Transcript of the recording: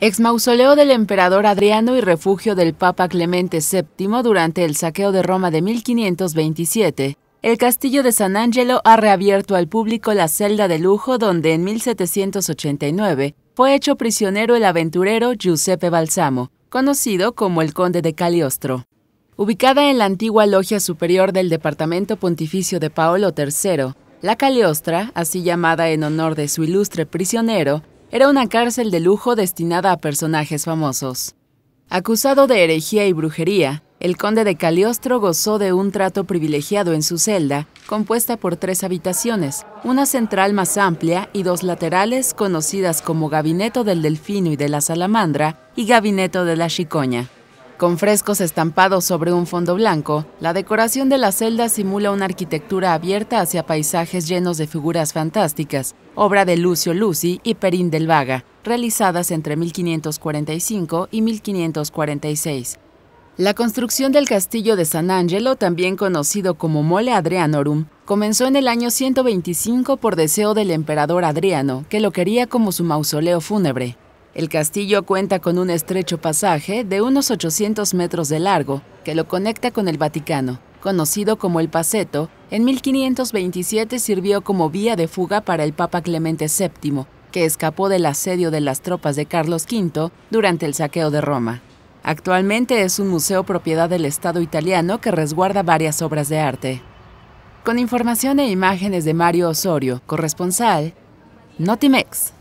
Ex mausoleo del emperador Adriano y refugio del Papa Clemente VII durante el saqueo de Roma de 1527, el castillo de San Angelo ha reabierto al público la celda de lujo donde en 1789 fue hecho prisionero el aventurero Giuseppe Balsamo, conocido como el conde de Caliostro. Ubicada en la antigua logia superior del Departamento Pontificio de Paolo III, la Caliostra, así llamada en honor de su ilustre prisionero, era una cárcel de lujo destinada a personajes famosos. Acusado de herejía y brujería, el conde de Caliostro gozó de un trato privilegiado en su celda, compuesta por tres habitaciones, una central más amplia y dos laterales conocidas como gabinete del Delfino y de la Salamandra y gabinete de la Chicoña. Con frescos estampados sobre un fondo blanco, la decoración de la celda simula una arquitectura abierta hacia paisajes llenos de figuras fantásticas, obra de Lucio Lucy y Perín del Vaga, realizadas entre 1545 y 1546. La construcción del castillo de San Angelo, también conocido como Mole Adrianorum, comenzó en el año 125 por deseo del emperador Adriano, que lo quería como su mausoleo fúnebre. El castillo cuenta con un estrecho pasaje de unos 800 metros de largo que lo conecta con el Vaticano. Conocido como el Paseto, en 1527 sirvió como vía de fuga para el Papa Clemente VII, que escapó del asedio de las tropas de Carlos V durante el saqueo de Roma. Actualmente es un museo propiedad del Estado italiano que resguarda varias obras de arte. Con información e imágenes de Mario Osorio, corresponsal, Notimex.